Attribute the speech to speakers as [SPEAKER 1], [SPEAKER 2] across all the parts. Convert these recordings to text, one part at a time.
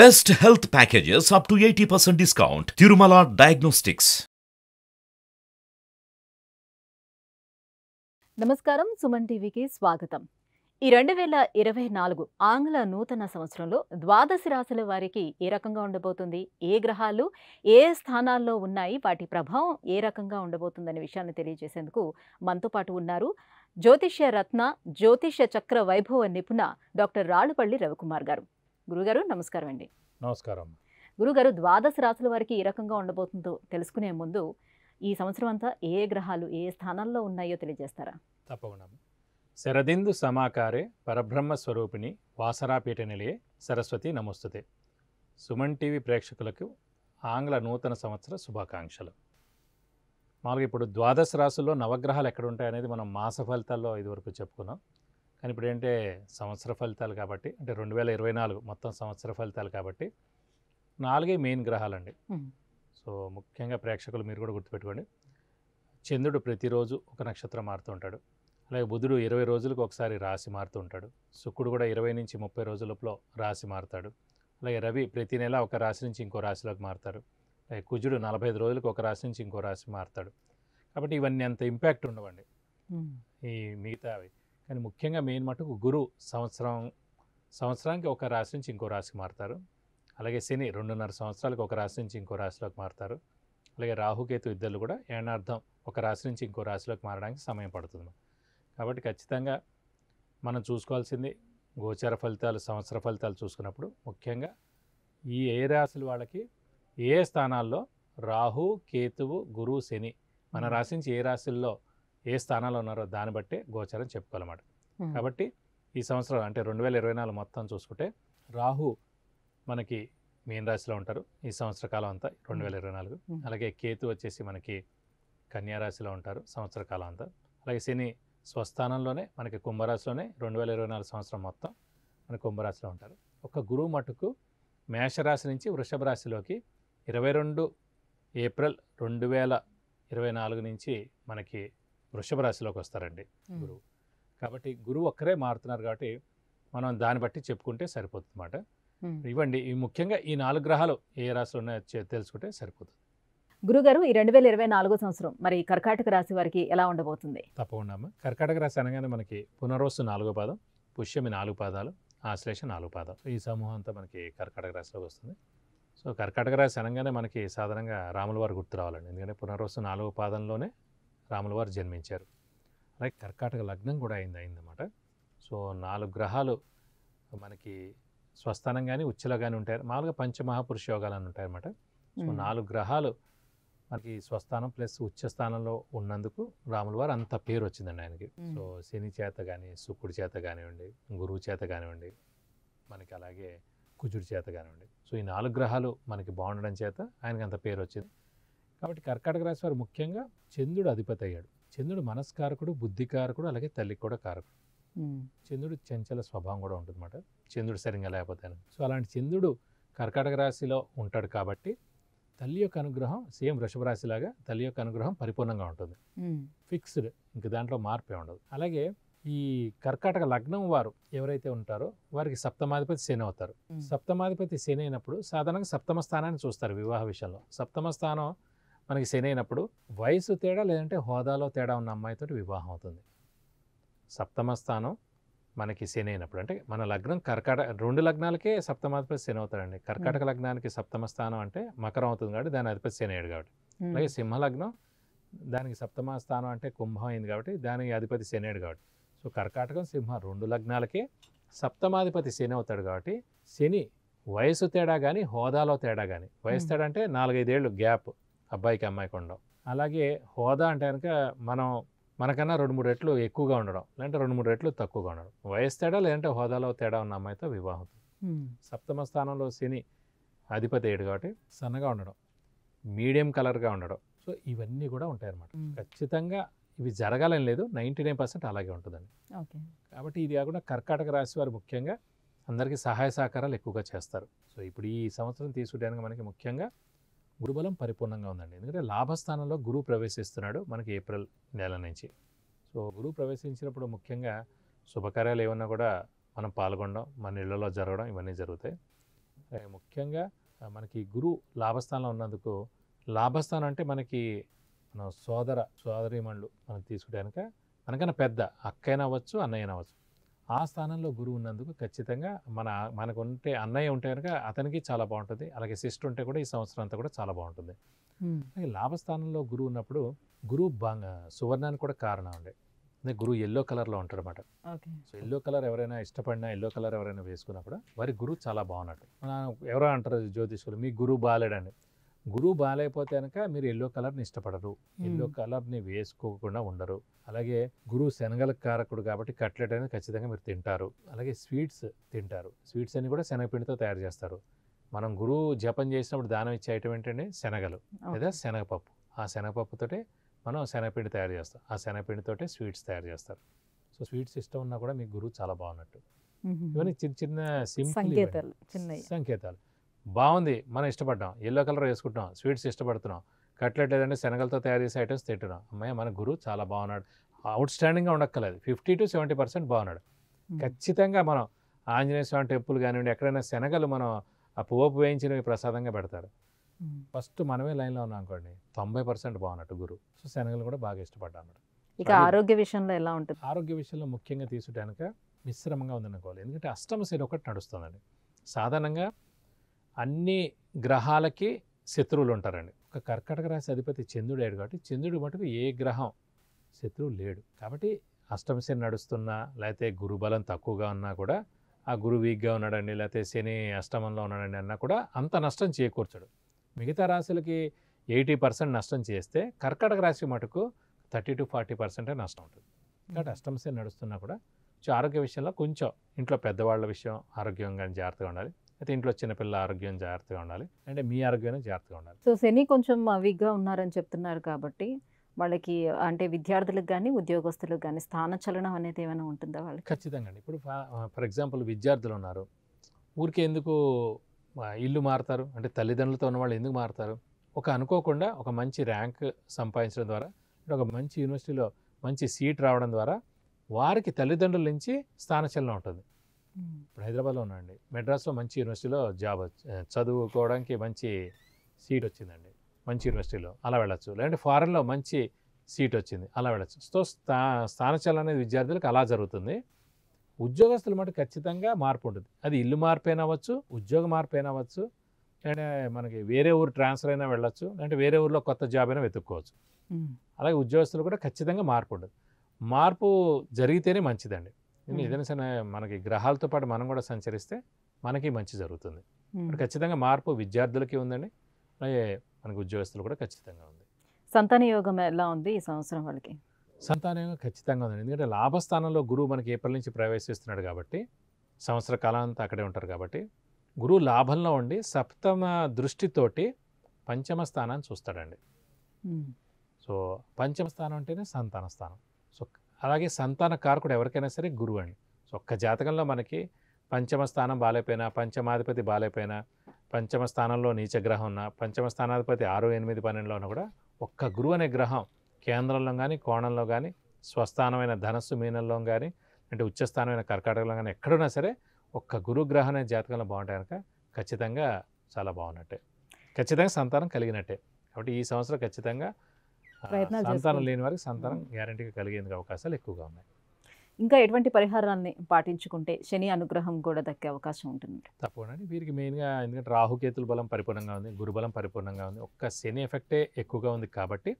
[SPEAKER 1] best health packages up to eighty percent discount Tirumala Diagnostics నమస్కారం సుమన్ టీవీకి స్వాగతం ఈ రెండు వేల ఇరవై నాలుగు ఆంగ్ల నూతన సంవత్సరంలో ద్వాదశి రాశుల వారికి ఏ రకంగా ఉండబోతుంది ఏ గ్రహాలు ఏ స్థానాల్లో ఉన్నాయి వాటి ప్రభావం ఏ రకంగా ఉండబోతుందనే విషయాన్ని తెలియజేసేందుకు మనతో పాటు ఉన్నారు జ్యోతిష్య రత్న జ్యోతిష్య చక్ర వైభవ నిపుణ డాక్టర్ రాళ్ళుపల్లి రవికుమార్ గారు గురుగారు నమస్కారం అండి నమస్కారం గురుగారు ద్వాదశ రాశుల వారికి ఏ రకంగా ఉండబోతుందో తెలుసుకునే ముందు ఈ సంవత్సరం అంతా ఏ గ్రహాలు ఏ స్థానాల్లో ఉన్నాయో తెలియజేస్తారా
[SPEAKER 2] తప్పకుండా శరదిందు సమాకారే పరబ్రహ్మ స్వరూపిణి వాసరాపీఠ నిలయే సరస్వతి నమస్తుతే సుమన్ టీవీ ప్రేక్షకులకు ఆంగ్ల నూతన సంవత్సర శుభాకాంక్షలు మామూలుగా ఇప్పుడు ద్వాదశ రాసుల్లో నవగ్రహాలు ఎక్కడ ఉంటాయనేది మనం మాస ఫలితాల్లో ఇదివరకు చెప్పుకున్నాం కానీ ఇప్పుడు ఏంటంటే సంవత్సర ఫలితాలు కాబట్టి అంటే రెండు వేల ఇరవై నాలుగు మొత్తం సంవత్సర ఫలితాలు కాబట్టి నాలుగే మెయిన్ గ్రహాలండి సో ముఖ్యంగా ప్రేక్షకులు మీరు కూడా గుర్తుపెట్టుకోండి చంద్రుడు ప్రతిరోజు ఒక నక్షత్రం మారుతూ ఉంటాడు అలాగే బుధుడు ఇరవై రోజులకు ఒకసారి రాశి మారుతూ ఉంటాడు శుక్రుడు కూడా ఇరవై నుంచి ముప్పై లోపల రాశి మారుతాడు అలాగే రవి ప్రతి నెల ఒక రాశి నుంచి ఇంకో రాశిలోకి మారుతాడు అలాగే కుజుడు నలభై ఐదు రోజులకు ఒక రాశి నుంచి ఇంకో రాశి మారుతాడు కాబట్టి ఇవన్నీ అంత ఇంపాక్ట్ ఉండవండి ఈ మిగతావి కానీ ముఖ్యంగా మెయిన్ మటుకు గురు సంవత్సరం సంవత్సరానికి ఒక రాశి నుంచి ఇంకో రాశికి మారుతారు అలాగే శని రెండున్నర సంవత్సరాలకు ఒక రాశి నుంచి ఇంకో రాశిలోకి మారుతారు అలాగే రాహుకేతు ఇద్దరు కూడా ఏనార్థం ఒక రాశి నుంచి ఇంకో రాశిలోకి మారడానికి సమయం పడుతుంది కాబట్టి ఖచ్చితంగా మనం చూసుకోవాల్సింది గోచర ఫలితాలు సంవత్సర ఫలితాలు చూసుకున్నప్పుడు ముఖ్యంగా ఈ ఏ రాశులు వాళ్ళకి ఏ స్థానాల్లో రాహు కేతువు గురు శని మన రాశి నుంచి ఏ రాశుల్లో ఏ స్థానాల్లో ఉన్నారో దాన్ని బట్టి గోచరం చెప్పుకోవాలన్నమాట కాబట్టి ఈ సంవత్సరం అంటే రెండు వేల ఇరవై నాలుగు మొత్తం చూసుకుంటే రాహు మనకి మీనరాశిలో ఉంటారు ఈ సంవత్సర కాలం అంతా రెండు వేల ఇరవై నాలుగు అలాగే కేతు వచ్చేసి మనకి కన్యారాశిలో ఉంటారు సంవత్సర కాలం అంతా అలాగే శని స్వస్థానంలోనే మనకి కుంభరాశిలోనే రెండు వేల ఇరవై నాలుగు సంవత్సరం మొత్తం మన కుంభరాశిలో ఉంటారు ఒక గురువు మటుకు మేషరాశి నుంచి వృషభ రాశిలోకి ఇరవై రెండు ఏప్రిల్ రెండు వేల ఇరవై నాలుగు నుంచి మనకి వృషభ రాశిలోకి వస్తారండి గురువు కాబట్టి గురువు ఒక్కరే మారుతున్నారు కాబట్టి మనం దాన్ని బట్టి చెప్పుకుంటే సరిపోతుంది అనమాట ఇవ్వండి ఈ ముఖ్యంగా ఈ నాలుగు గ్రహాలు ఏ రాశిలో ఉన్నాయో తెలుసుకుంటే సరిపోతుంది
[SPEAKER 1] గురుగారు ఈ రెండు వేల ఇరవై నాలుగో సంవత్సరం మరి కర్కాటక రాశి వారికి ఎలా ఉండబోతుంది
[SPEAKER 2] తప్పకుండా కర్కాటక రాశి అనగానే మనకి పునర్వసు నాలుగో పాదం పుష్యమి నాలుగు పాదాలు ఆశ్లేష నాలుగు పాదం ఈ సమూహం అంతా మనకి కర్కాటక రాశిలోకి వస్తుంది సో కర్కాటక రాశి అనగానే మనకి సాధారణంగా రాముల వారు గుర్తు రావాలండి ఎందుకంటే పునర్వసు నాలుగో పాదంలోనే రాముల వారు జన్మించారు అలాగే కర్కాటక లగ్నం కూడా అయింది అయిందన్నమాట సో నాలుగు గ్రహాలు మనకి స్వస్థానం కానీ ఉచ్చలో కానీ ఉంటాయి మామూలుగా పంచమహాపురుష యోగాలు అని ఉంటాయన్నమాట సో నాలుగు గ్రహాలు మనకి స్వస్థానం ప్లస్ ఉచ్చ స్థానంలో ఉన్నందుకు రాముల వారు అంత పేరు వచ్చిందండి ఆయనకి సో శని చేత కానీ శుక్రుడి చేత కానివ్వండి గురువు చేత కానివ్వండి మనకి అలాగే కుజుడి చేత కానివ్వండి సో ఈ నాలుగు గ్రహాలు మనకి బాగుండడం చేత ఆయనకి అంత పేరు వచ్చింది కాబట్టి కర్కాటక రాశి వారు ముఖ్యంగా చంద్రుడు అధిపతి అయ్యాడు చంద్రుడు మనస్కారకుడు బుద్ధికారకుడు అలాగే తల్లికి కూడా కారకుడు చంద్రుడు చంచల స్వభావం కూడా ఉంటుందన్నమాట చంద్రుడు సరిగ్గా లేకపోతే సో అలాంటి చంద్రుడు కర్కాటక రాశిలో ఉంటాడు కాబట్టి తల్లి యొక్క అనుగ్రహం సేమ్ వృషభ రాశిలాగా తల్లి యొక్క అనుగ్రహం పరిపూర్ణంగా ఉంటుంది ఫిక్స్డ్ ఇంక దాంట్లో మార్పే ఉండదు అలాగే ఈ కర్కాటక లగ్నం వారు ఎవరైతే ఉంటారో వారికి సప్తమాధిపతి శని అవుతారు సప్తమాధిపతి శని అయినప్పుడు సాధారణంగా సప్తమ స్థానాన్ని చూస్తారు వివాహ విషయంలో సప్తమ స్థానం మనకి శని అయినప్పుడు వయసు తేడా లేదంటే హోదాలో తేడా ఉన్న అమ్మాయితో వివాహం అవుతుంది సప్తమ స్థానం మనకి శని అయినప్పుడు అంటే మన లగ్నం కర్కాటక రెండు లగ్నాలకే సప్తమాధిపతి శని అవుతాడండి కర్కాటక లగ్నానికి సప్తమ స్థానం అంటే మకరం అవుతుంది కాబట్టి దాని అధిపతి శని అయ్యాడు కాబట్టి అలాగే సింహ లగ్నం దానికి సప్తమ స్థానం అంటే కుంభం అయింది కాబట్టి దానికి అధిపతి శని అయ్యాడు కాబట్టి సో కర్కాటకం సింహ రెండు లగ్నాలకే సప్తమాధిపతి శని అవుతాడు కాబట్టి శని వయసు తేడా కానీ హోదాలో తేడా కానీ వయసు తేడా అంటే నాలుగైదేళ్ళు గ్యాప్ అబ్బాయికి అమ్మాయికి ఉండడం అలాగే హోదా అంటే కనుక మనం మనకన్నా రెండు మూడు రెట్లు ఎక్కువగా ఉండడం లేదంటే రెండు మూడు రెట్లు తక్కువగా ఉండడం వయసు తేడా లేదంటే హోదాలో తేడా ఉన్న అమ్మాయితో వివాహం సప్తమ స్థానంలో శని అధిపతి ఏడు కాబట్టి సన్నగా ఉండడం మీడియం కలర్గా ఉండడం సో ఇవన్నీ కూడా ఉంటాయి అనమాట ఖచ్చితంగా ఇవి జరగాలని లేదు నైంటీ నైన్ పర్సెంట్ అలాగే ఉంటుందండి కాబట్టి ఇది కాకుండా కర్కాటక రాశి వారు ముఖ్యంగా అందరికీ సహాయ సహకారాలు ఎక్కువగా చేస్తారు సో ఇప్పుడు ఈ సంవత్సరం తీసుకుంటానికి మనకి ముఖ్యంగా గురుబలం పరిపూర్ణంగా ఉందండి ఎందుకంటే లాభస్థానంలో గురువు ప్రవేశిస్తున్నాడు మనకి ఏప్రిల్ నెల నుంచి సో గురువు ప్రవేశించినప్పుడు ముఖ్యంగా శుభకార్యాలు ఏమన్నా కూడా మనం పాల్గొనడం మన ఇళ్లలో జరగడం ఇవన్నీ జరుగుతాయి ముఖ్యంగా మనకి గురువు లాభస్థానంలో ఉన్నందుకు లాభస్థానం అంటే మనకి మన సోదర సోదరిమణులు మనం తీసుకుంటే కనుక మనకన్నా పెద్ద అక్కైనా అవ్వచ్చు అన్నయ్యనవచ్చు ఆ స్థానంలో గురువు ఉన్నందుకు ఖచ్చితంగా మన మనకు ఉంటే అన్నయ్య ఉంటే కనుక అతనికి చాలా బాగుంటుంది అలాగే సిస్టర్ ఉంటే కూడా ఈ సంవత్సరం అంతా కూడా చాలా బాగుంటుంది అలాగే లాభస్థానంలో గురువు ఉన్నప్పుడు గురువు బాగా సువర్ణానికి కూడా కారణం ఉండే గురువు ఎల్లో కలర్లో ఉంటాడు అనమాట సో ఎల్లో కలర్ ఎవరైనా ఇష్టపడినా ఎల్లో కలర్ ఎవరైనా వేసుకున్నప్పుడు వారి గురువు చాలా బాగున్నట్టు ఎవరో అంటారు జ్యోతిష్కులు మీ గురువు బాగాలేడండి గురువు బాగాలేకపోతే కనుక మీరు ఎల్లో కలర్ని ఇష్టపడరు ఎల్లో కలర్ని వేసుకోకుండా ఉండరు అలాగే గురువు శనగల కారకుడు కాబట్టి కట్లెట్ అనేది ఖచ్చితంగా మీరు తింటారు అలాగే స్వీట్స్ తింటారు స్వీట్స్ అన్ని కూడా శనగపిండితో తయారు చేస్తారు మనం గురువు జపం చేసినప్పుడు దానం ఇచ్చే ఐటమ్ ఏంటంటే శనగలు లేదా శనగపప్పు ఆ శనగపప్పుతోటే మనం శనగపిండి తయారు చేస్తాం ఆ శనగపిండితోటే స్వీట్స్ తయారు చేస్తారు సో స్వీట్స్ ఇష్టం ఉన్నా కూడా మీకు గురువు చాలా బాగున్నట్టు ఇవన్నీ చిన్న చిన్న సింపుల్ సంకేతాలు బాగుంది మనం ఇష్టపడ్డాం ఎల్లో కలర్ వేసుకుంటున్నాం స్వీట్స్ ఇష్టపడుతున్నాం కట్లెట్ లేదంటే శనగలతో తయారు చేసే ఐటమ్స్ తింటున్నాం అమ్మాయి మన గురువు చాలా బాగున్నాడు అవుట్ స్టాండింగ్గా ఉండక్కర్లేదు ఫిఫ్టీ టు సెవెంటీ పర్సెంట్ బాగున్నాడు ఖచ్చితంగా మనం ఆంజనేయ స్వామి టెంపుల్ కానివ్వండి ఎక్కడైనా శనగలు మనం ఆ పువ్వు వేయించినవి ప్రసాదంగా పెడతారు ఫస్ట్ మనమే లైన్లో ఉన్నాం అనుకోండి తొంభై పర్సెంట్ బాగున్నట్టు గురువు సో శనగలు కూడా బాగా ఇష్టపడ్డా అన్నాడు ఇక ఆరోగ్య విషయంలో ఎలా ఉంటుంది ఆరోగ్య విషయంలో ముఖ్యంగా తీసుకుంటాక మిశ్రమంగా ఉందనుకోవాలి ఎందుకంటే అష్టమ శని ఒకటి నడుస్తుందండి సాధారణంగా అన్ని గ్రహాలకి శత్రువులు ఉంటారండి ఒక కర్కటక రాశి అధిపతి చంద్రుడు అయ్యాడు కాబట్టి చంద్రుడు మటుకు ఏ గ్రహం శత్రువు లేడు కాబట్టి అష్టమశని నడుస్తున్నా లేకపోతే గురుబలం తక్కువగా ఉన్నా కూడా ఆ గురువు వీక్గా ఉన్నాడండి లేకపోతే శని అష్టమంలో ఉన్నాడండి అన్నా కూడా అంత నష్టం చేకూర్చాడు మిగతా రాశులకి ఎయిటీ పర్సెంట్ నష్టం చేస్తే కర్కటక రాశి మటుకు థర్టీ టు ఫార్టీ పర్సెంటే నష్టం ఉంటుంది కాబట్టి అష్టమశని నడుస్తున్నా కూడా ఆరోగ్య విషయంలో కొంచెం ఇంట్లో పెద్దవాళ్ళ విషయం ఆరోగ్యంగా జాగ్రత్తగా ఉండాలి అయితే ఇంట్లో చిన్న పిల్ల ఆరోగ్యం జాగ్రత్తగా ఉండాలి అంటే మీ ఆరోగ్యం జాగ్రత్తగా ఉండాలి
[SPEAKER 1] సో శని కొంచెం వీక్గా ఉన్నారని చెప్తున్నారు కాబట్టి వాళ్ళకి అంటే విద్యార్థులకు కానీ ఉద్యోగస్తులకు కానీ స్థానచలనం అనేది ఏమైనా ఉంటుందా వాళ్ళకి
[SPEAKER 2] ఖచ్చితంగా అండి ఇప్పుడు ఫర్ ఎగ్జాంపుల్ విద్యార్థులు ఉన్నారు ఊరికే ఎందుకు ఇల్లు మారుతారు అంటే తల్లిదండ్రులతో ఉన్నవాళ్ళు ఎందుకు మారుతారు ఒక అనుకోకుండా ఒక మంచి ర్యాంక్ సంపాదించడం ద్వారా ఒక మంచి యూనివర్సిటీలో మంచి సీట్ రావడం ద్వారా వారికి తల్లిదండ్రుల నుంచి స్థానచలనం ఉంటుంది ఇప్పుడు హైదరాబాద్లో ఉన్నాండి మెడ్రాస్లో మంచి యూనివర్సిటీలో జాబ్ చదువుకోవడానికి మంచి సీట్ వచ్చిందండి మంచి యూనివర్సిటీలో అలా వెళ్ళచ్చు లేదంటే ఫారెన్లో మంచి సీట్ వచ్చింది అలా వెళ్ళచ్చు సో స్థా స్థానచలనం అనేది విద్యార్థులకు అలా జరుగుతుంది ఉద్యోగస్తుల మటు ఖచ్చితంగా మార్పు ఉంటుంది అది ఇల్లు మార్పైనవచ్చు ఉద్యోగ మార్పైనవచ్చు లేదంటే మనకి వేరే ఊరు ట్రాన్స్ఫర్ అయినా వెళ్ళచ్చు లేదంటే వేరే ఊరిలో కొత్త జాబ్ అయినా వెతుక్కోవచ్చు అలాగే ఉద్యోగస్తులు కూడా ఖచ్చితంగా మార్పు ఉండదు మార్పు జరిగితేనే మంచిదండి ఏదైనా సరే మనకి గ్రహాలతో పాటు మనం కూడా సంచరిస్తే మనకి మంచి జరుగుతుంది ఖచ్చితంగా మార్పు విద్యార్థులకి ఉందండి అలాగే మనకి ఉద్యోగస్తులు కూడా ఖచ్చితంగా ఉంది
[SPEAKER 1] సంతాన యోగం ఎలా ఉంది ఈ సంవత్సరం వాళ్ళకి
[SPEAKER 2] సంతాన యోగం ఖచ్చితంగా ఉంది ఎందుకంటే లాభస్థానంలో గురువు మనకి ఏప్రిల్ నుంచి ప్రవేశిస్తున్నాడు కాబట్టి సంవత్సర కాలం అంతా అక్కడే ఉంటారు కాబట్టి గురువు లాభంలో ఉండి సప్తమ దృష్టితోటి పంచమ స్థానాన్ని చూస్తాడండి సో పంచమ స్థానం అంటేనే సంతాన స్థానం సో అలాగే సంతాన కారకుడు ఎవరికైనా సరే గురువు అండి సో ఒక్క జాతకంలో మనకి పంచమ స్థానం బాలైపోయినా పంచమాధిపతి బాలైపోయినా పంచమ స్థానంలో నీచ గ్రహం ఉన్న పంచమ స్థానాధిపతి ఆరు ఎనిమిది పన్నెండులో ఉన్న కూడా ఒక్క గురువు అనే గ్రహం కేంద్రంలో కానీ కోణంలో కానీ స్వస్థానమైన ధనస్సు మీనంలో కానీ అంటే ఉచ్చస్థానమైన కర్కాటకంలో కానీ ఎక్కడున్నా సరే ఒక్క గురుగ్రహం అనే జాతకంలో బాగుంటాయి కనుక ఖచ్చితంగా చాలా బాగున్నట్టే ఖచ్చితంగా సంతానం కలిగినట్టే కాబట్టి ఈ సంవత్సరం ఖచ్చితంగా
[SPEAKER 1] ప్రయత్నాలు సంతానం
[SPEAKER 2] లేని వారికి సంతానం గ్యారంటీగా కలిగేందుకు అవకాశాలు ఎక్కువగా ఉన్నాయి
[SPEAKER 1] ఇంకా ఎటువంటి పరిహారాన్ని పాటించుకుంటే శని అనుగ్రహం కూడా దక్కే అవకాశం ఉంటుంది
[SPEAKER 2] తప్పకుండా వీరికి మెయిన్గా ఎందుకంటే రాహుకేతుల బలం పరిపూర్ణంగా ఉంది గురుబలం పరిపూర్ణంగా ఉంది ఒక్క శని ఎఫెక్టే ఎక్కువగా ఉంది కాబట్టి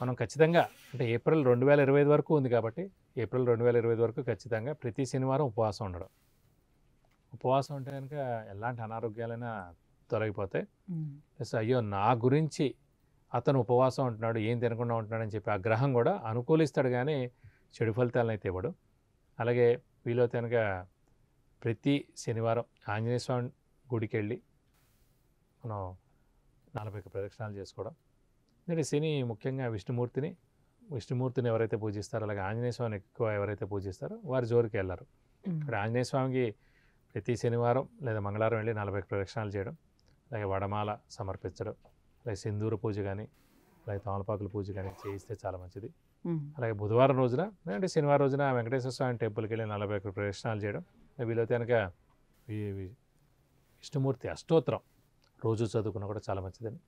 [SPEAKER 2] మనం ఖచ్చితంగా అంటే ఏప్రిల్ రెండు వేల ఇరవై ఐదు వరకు ఉంది కాబట్టి ఏప్రిల్ రెండు వేల ఇరవై ఐదు వరకు ఖచ్చితంగా ప్రతి శనివారం ఉపవాసం ఉండడం ఉపవాసం ఉంటే కనుక ఎలాంటి అనారోగ్యాలైనా తొలగిపోతాయి ప్లస్ అయ్యో నా గురించి అతను ఉపవాసం ఉంటున్నాడు ఏం తినకుండా ఉంటున్నాడని చెప్పి ఆ గ్రహం కూడా అనుకూలిస్తాడు కానీ చెడు ఫలితాలను అయితే ఇవ్వడు అలాగే వీలో తనక ప్రతి శనివారం ఆంజనేయ స్వామి గుడికి వెళ్ళి మనం నలభై ప్రదక్షిణాలు చేసుకోవడం ఎందుకంటే శని ముఖ్యంగా విష్ణుమూర్తిని విష్ణుమూర్తిని ఎవరైతే పూజిస్తారో అలాగే ఆంజనేయ స్వామిని ఎక్కువ ఎవరైతే పూజిస్తారో వారి జోరికి వెళ్ళారు ఇక్కడ ఆంజనేయ స్వామికి ప్రతి శనివారం లేదా మంగళవారం వెళ్ళి నలభై ప్రదక్షిణాలు చేయడం అలాగే వడమాల సమర్పించడం అలాగే సింధూర పూజ కానీ అలాగే తామలపాకుల పూజ కానీ చేయిస్తే చాలా మంచిది అలాగే బుధవారం రోజున అంటే శనివారం రోజున వెంకటేశ్వర స్వామి టెంపుల్కి వెళ్ళి నలభై ఒక్క ప్రదర్శనాలు చేయడం వీలైతే కనుక విష్ణుమూర్తి అష్టోత్తరం రోజు చదువుకున్న కూడా చాలా మంచిదని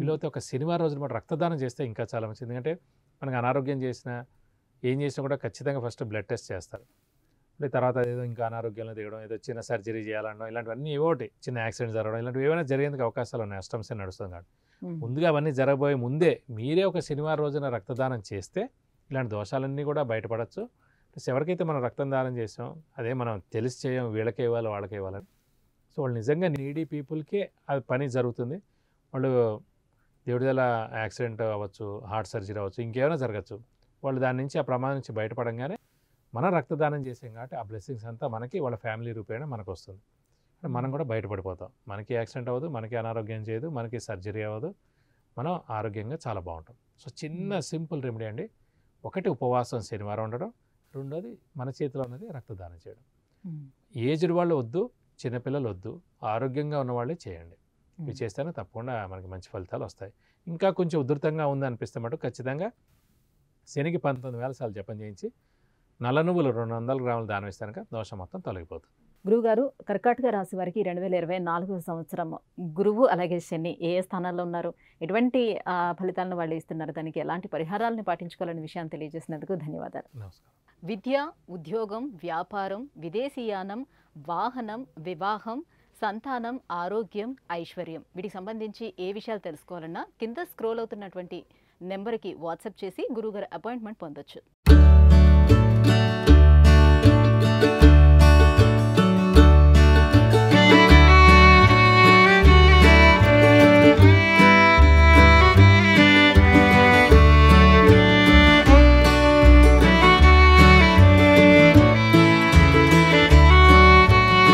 [SPEAKER 2] వీలైతే ఒక శనివారం రోజున మనం రక్తదానం చేస్తే ఇంకా చాలా మంచిది ఎందుకంటే మనకు అనారోగ్యం చేసినా ఏం చేసినా కూడా ఖచ్చితంగా ఫస్ట్ బ్లడ్ టెస్ట్ చేస్తారు తర్వాత ఏదో ఇంకా అనారోగ్యంలో దిగడం ఏదో చిన్న సర్జరీ చేయాలన్నా ఇలాంటివన్నీ ఏవోటి చిన్న యాక్సిడెంట్ జరగడం ఇలాంటివి ఏమైనా జరిగేందుకు అవకాశాలు ఉన్నాయి అష్టంశం నడుస్తుంది కాబట్టి ముందుగా అవన్నీ జరగబోయే ముందే మీరే ఒక శనివారం రోజున రక్తదానం చేస్తే ఇలాంటి దోషాలన్నీ కూడా బయటపడచ్చు ప్లస్ ఎవరికైతే మనం రక్తం దానం చేసాం అదే మనం తెలిసి చేయం వీళ్ళకే ఇవ్వాలి వాళ్ళకే ఇవ్వాలని సో వాళ్ళు నిజంగా నీడీ పీపుల్కే అది పని జరుగుతుంది వాళ్ళు దేవుడిదల యాక్సిడెంట్ అవ్వచ్చు హార్ట్ సర్జరీ అవ్వచ్చు ఇంకేమైనా జరగచ్చు వాళ్ళు దాని నుంచి ఆ ప్రమాదం నుంచి బయటపడంగానే మనం రక్తదానం చేసాం కాబట్టి ఆ బ్లెస్సింగ్స్ అంతా మనకి వాళ్ళ ఫ్యామిలీ రూపేణ మనకు వస్తుంది మనం కూడా బయటపడిపోతాం మనకి యాక్సిడెంట్ అవ్వదు మనకి అనారోగ్యం చేయదు మనకి సర్జరీ అవ్వదు మనం ఆరోగ్యంగా చాలా బాగుంటాం సో చిన్న సింపుల్ రెమెడీ అండి ఒకటి ఉపవాసం శనివారం ఉండడం రెండోది మన చేతిలో ఉన్నది రక్తదానం చేయడం ఏజ్డ్ వాళ్ళు వద్దు చిన్నపిల్లలు వద్దు ఆరోగ్యంగా ఉన్న వాళ్ళే చేయండి ఇవి చేస్తేనే తప్పకుండా మనకి మంచి ఫలితాలు వస్తాయి ఇంకా కొంచెం ఉధృతంగా ఉంది అనిపిస్తే మటు ఖచ్చితంగా శనికి పంతొమ్మిది వేల సార్లు జపం చేయించి నల్ల నువ్వులు రెండు వందల గ్రాములు దానం ఇస్తానుక దోషం మొత్తం తొలగిపోతుంది
[SPEAKER 1] గురువుగారు కర్కాటక రాశి వారికి రెండు వేల ఇరవై నాలుగు సంవత్సరం గురువు అలాగే శని ఏ స్థానాల్లో ఉన్నారు ఎటువంటి ఫలితాలను వాళ్ళు ఇస్తున్నారు దానికి ఎలాంటి పరిహారాలను పాటించుకోవాలనే విషయాన్ని తెలియజేసినందుకు ధన్యవాదాలు విద్య ఉద్యోగం వ్యాపారం విదేశీయానం వాహనం వివాహం సంతానం ఆరోగ్యం ఐశ్వర్యం వీటికి సంబంధించి ఏ విషయాలు తెలుసుకోవాలన్నా కింద స్క్రోల్ అవుతున్నటువంటి నెంబర్కి వాట్సాప్ చేసి గురువుగారు అపాయింట్మెంట్ పొందొచ్చు